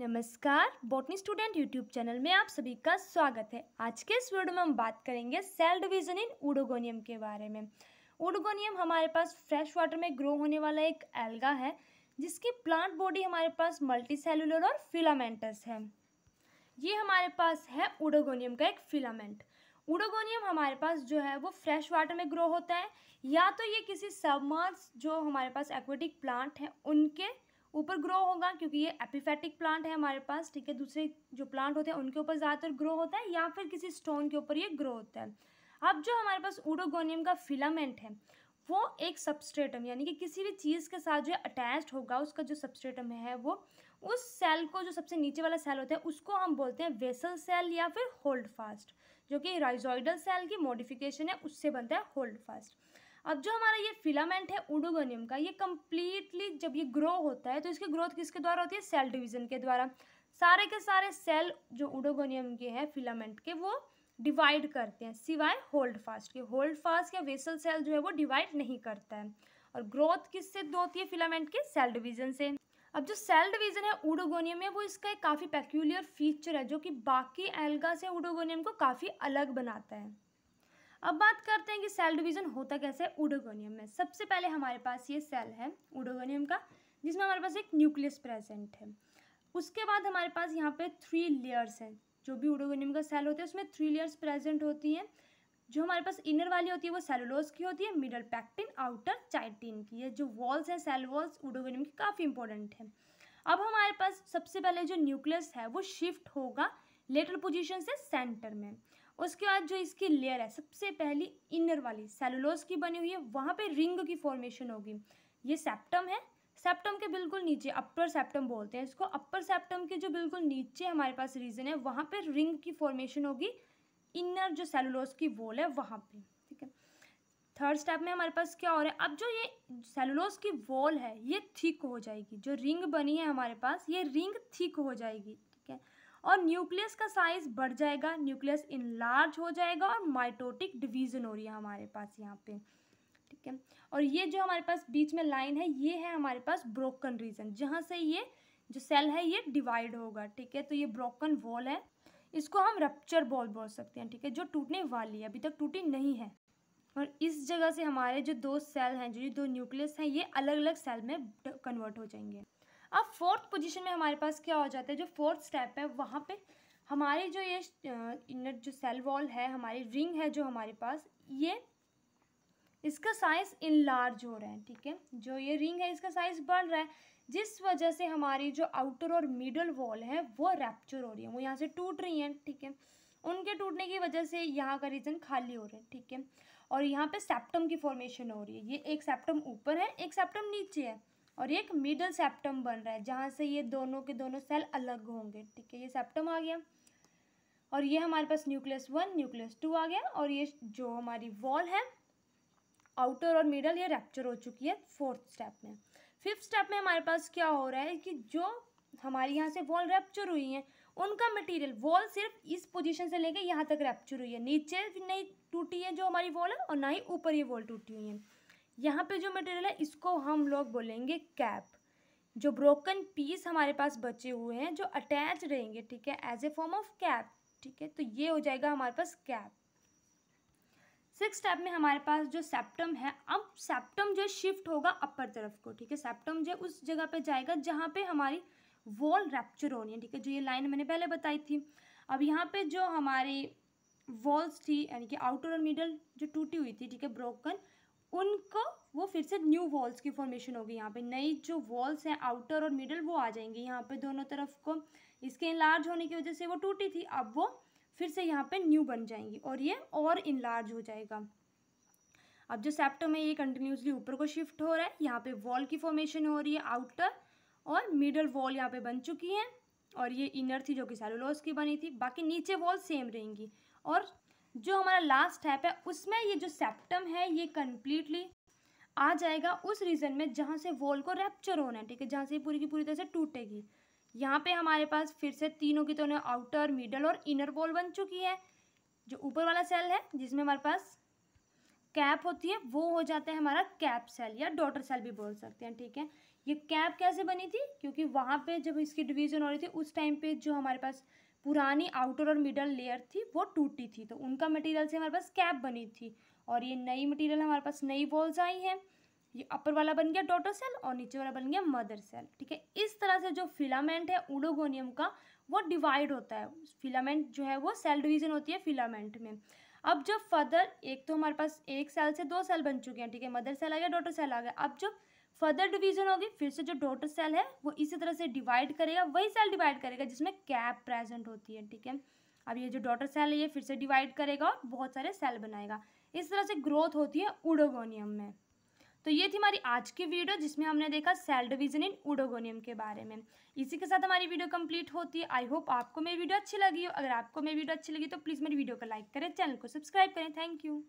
नमस्कार botany student YouTube channel में आप सभी का स्वागत है आज के इस वीडियो में हम बात करेंगे सेल डिवीज़न इन उडोगोनियम के बारे में उडोगोनियम हमारे पास फ्रेश वाटर में ग्रो होने वाला एक एल्गा है जिसकी प्लांट बॉडी हमारे पास मल्टी सेलुलर और फिलामेंटस है ये हमारे पास है उडोगोनियम का एक फिलामेंट उडोगोनियम हमारे पास जो है वो फ्रेश वाटर में ग्रो होता है या तो ये किसी सबमर्स जो हमारे पास एक्वेटिक प्लांट है उनके ऊपर ग्रो होगा क्योंकि ये एपिफेटिक प्लांट है हमारे पास ठीक है दूसरे जो प्लांट होते हैं उनके ऊपर ज़्यादातर ग्रो होता है या फिर किसी स्टोन के ऊपर ये ग्रो होता है अब जो हमारे पास ऊडोगोनियम का फिलामेंट है वो एक सबस्ट्रेटम यानी कि किसी भी चीज़ के साथ जो अटैच्ड होगा उसका जो सबस्ट्रेटम है वो उस सेल को जो सबसे नीचे वाला सेल होता है उसको हम बोलते हैं वेसल सेल या फिर होल्ड फास्ट जो कि राइजोइडल सेल की मॉडिफिकेशन है उससे बनता है होल्ड फास्ट अब जो हमारा ये फिलामेंट है उडोगोनियम का ये कम्प्लीटली जब ये ग्रो होता है तो इसकी ग्रोथ किसके द्वारा होती है सेल डिवीज़न के द्वारा सारे के सारे सेल जो उडोगोनियम के हैं फिलामेंट के वो डिवाइड करते हैं सिवाय होल्ड फास्ट के होल्ड फास्ट या वेसल सेल जो है वो डिवाइड नहीं करता है और ग्रोथ किससे होती है फिलामेंट के सेल डिवीजन से अब जो सेल डिवीजन है उडोगोनियम में वो इसका एक काफ़ी पेक्यूलियर फीचर है जो कि बाकी एल्गा से उडोगोनियम को काफ़ी अलग बनाता है अब बात करते हैं कि सेल डिवीज़न होता कैसे है उडोगोनियम में सबसे पहले हमारे पास ये सेल है उडोगोनियम का जिसमें हमारे पास एक न्यूक्लियस प्रेजेंट है उसके बाद हमारे पास यहाँ पे थ्री लेयर्स हैं जो भी उडोगोनियम का सेल होता है उसमें थ्री लेयर्स प्रेजेंट होती हैं जो हमारे पास इनर वाली होती है वो सेलुलोज की होती है मिडल पैक्टिन आउटर चाइटिन की है जो वॉल्स हैं सेल वॉल्स उडोगोनियम की काफ़ी इंपॉर्टेंट है अब हमारे पास सबसे पहले जो न्यूक्लियस है वो शिफ्ट होगा लेटर पोजीशन से सेंटर में उसके बाद जो इसकी लेयर है सबसे पहली इनर वाली सेलुलोज की बनी हुई है वहाँ पे रिंग की फॉर्मेशन होगी ये सेप्टम है सेप्टम के बिल्कुल नीचे अपर सेप्टम बोलते हैं इसको अपर सेप्टम के जो बिल्कुल नीचे हमारे पास रीजन है वहाँ पर रिंग की फॉर्मेशन होगी इनर जो सेलुलोज की वॉल है वहाँ पर ठीक है थर्ड स्टेप में हमारे पास क्या हो रहा है अब जो ये सेलुलोज की वॉल है ये थिक हो जाएगी जो रिंग बनी है हमारे पास ये रिंग थिक हो जाएगी ठीक है और न्यूक्लियस का साइज बढ़ जाएगा न्यूक्लियस इनलार्ज हो जाएगा और माइटोटिक डिवीजन हो रही है हमारे पास यहाँ पे ठीक है और ये जो हमारे पास बीच में लाइन है ये है हमारे पास ब्रोकन रीजन जहाँ से ये जो सेल है ये डिवाइड होगा ठीक है तो ये ब्रोकन वॉल है इसको हम रप्चर बॉल बोल सकते हैं ठीक है जो टूटने वाली है अभी तक टूटी नहीं है और इस जगह से हमारे जो दो सेल हैं जो दो न्यूक्लियस हैं ये अलग अलग सेल में कन्वर्ट हो जाएंगे अब फोर्थ पोजीशन में हमारे पास क्या हो जाता है जो फोर्थ स्टेप है वहाँ पे हमारी जो ये इनर जो सेल वॉल है हमारी रिंग है जो हमारे पास ये इसका साइज इनलार्ज हो रहा है ठीक है जो ये रिंग है इसका साइज बढ़ रहा है जिस वजह से हमारी जो आउटर और मिडल वॉल है वो रैप्चर हो रही है वो यहाँ से टूट रही हैं ठीक है थीके? उनके टूटने की वजह से यहाँ का रीजन खाली हो रहा है ठीक है और यहाँ पे सेप्टम की फॉर्मेशन हो रही है ये एक सेप्टम ऊपर है एक सेप्टम नीचे है और एक मिडल सेप्टम बन रहा है जहाँ से ये दोनों के दोनों सेल अलग होंगे ठीक है ये सेप्टम आ गया और ये हमारे पास न्यूक्लियस वन न्यूक्लियस टू आ गया और ये जो हमारी वॉल है आउटर और मिडल ये रैप्चर हो चुकी है फोर्थ स्टेप में फिफ्थ स्टेप में हमारे पास क्या हो रहा है कि जो हमारे यहाँ से वॉल रैप्चर हुई है उनका मटेरियल वॉल सिर्फ इस पोजीशन से लेके यहाँ तक रैप्चर हुई है नीचे नहीं टूटी है जो हमारी वॉल है और ना ही ऊपर ये वॉल टूटी हुई है यहाँ पे जो मटेरियल है इसको हम लोग बोलेंगे कैप जो ब्रोकन पीस हमारे पास बचे हुए हैं जो अटैच रहेंगे ठीक है as a form of cap ठीक है तो ये हो जाएगा हमारे पास कैप सिक्स स्टेप में हमारे पास जो सेप्टम है अब सेप्टम जो शिफ्ट होगा अपर तरफ को ठीक है सेप्टम जो उस जगह पे जाएगा जहाँ पे हमारी वॉल रैप्चर होनी है ठीक है जो ये लाइन मैंने पहले बताई थी अब यहाँ पे जो हमारी वॉल्स थी यानी कि आउटर और मिडल जो टूटी हुई थी ठीक है ब्रोकन उनका वो फिर से न्यू वॉल्स की फॉर्मेशन होगी यहाँ पे नई जो वॉल्स हैं आउटर और मिडल वो आ जाएंगी यहाँ पे दोनों तरफ को इसके इनलार्ज होने की वजह से वो टूटी थी अब वो फिर से यहाँ पे न्यू बन जाएंगी और ये और इनलार्ज हो जाएगा अब जो सेप्टम है ये कंटिन्यूसली ऊपर को शिफ्ट हो रहा है यहाँ पे वॉल की फॉर्मेशन हो रही है आउटर और मिडल वॉल यहाँ पे बन चुकी है और ये इनर थी जो कि सेलुलोज की बनी थी बाकी नीचे वॉल सेम रहेंगी और जो हमारा लास्ट स्टेप है उसमें ये जो सेप्टम है ये कंप्लीटली आ जाएगा उस रीजन में जहाँ से वॉल को रैप्चर होना है ठीक है जहाँ से पूरी की पूरी तरह से टूटेगी यहाँ पे हमारे पास फिर से तीनों की तो ने आउटर मिडल और इनर वॉल बन चुकी है जो ऊपर वाला सेल है जिसमें हमारे पास कैप होती है वो हो जाता है हमारा कैप सेल या डॉटर सेल भी बोल सकते हैं ठीक है ये कैप कैसे बनी थी क्योंकि वहाँ पे जब इसकी डिवीजन हो रही थी उस टाइम पे जो हमारे पास पुरानी आउटर और मिडल लेयर थी वो टूटी थी तो उनका मटेरियल से हमारे पास कैप बनी थी और ये नई मटेरियल हमारे पास नई वॉल्स आई हैं ये अपर वाला बन गया डॉटर सेल और नीचे वाला बन गया मदर सेल ठीक है इस तरह से जो फिलामेंट है उडोगोनियम का वो डिवाइड होता है फिलामेंट जो है वो सेल डिवीजन होती है फिलामेंट में अब जब फर्दर एक तो हमारे पास एक सेल से दो सेल बन चुके हैं ठीक है मदर सेल आ गया डॉटर सेल आ गया अब जब फर्दर डिवीजन होगी फिर से जो डॉटर सेल है वो इसी तरह से डिवाइड करेगा वही सेल डिवाइड करेगा जिसमें कैप प्रेजेंट होती है ठीक है अब ये जो डॉटर सेल है ये फिर से डिवाइड करेगा और बहुत सारे सेल बनाएगा इस तरह से ग्रोथ होती है उडोगोनियम में तो ये थी हमारी आज की वीडियो जिसमें हमने देखा सेल डिवीजन इन उडोगोनियम के बारे में इसी के साथ हमारी वीडियो कंप्लीट होती है आई होप आपको मेरी वीडियो अच्छी लगी हो अगर आपको मेरी वीडियो अच्छी लगी तो प्लीज़ मेरी वीडियो को लाइक करें चैनल को सब्सक्राइब करें थैंक यू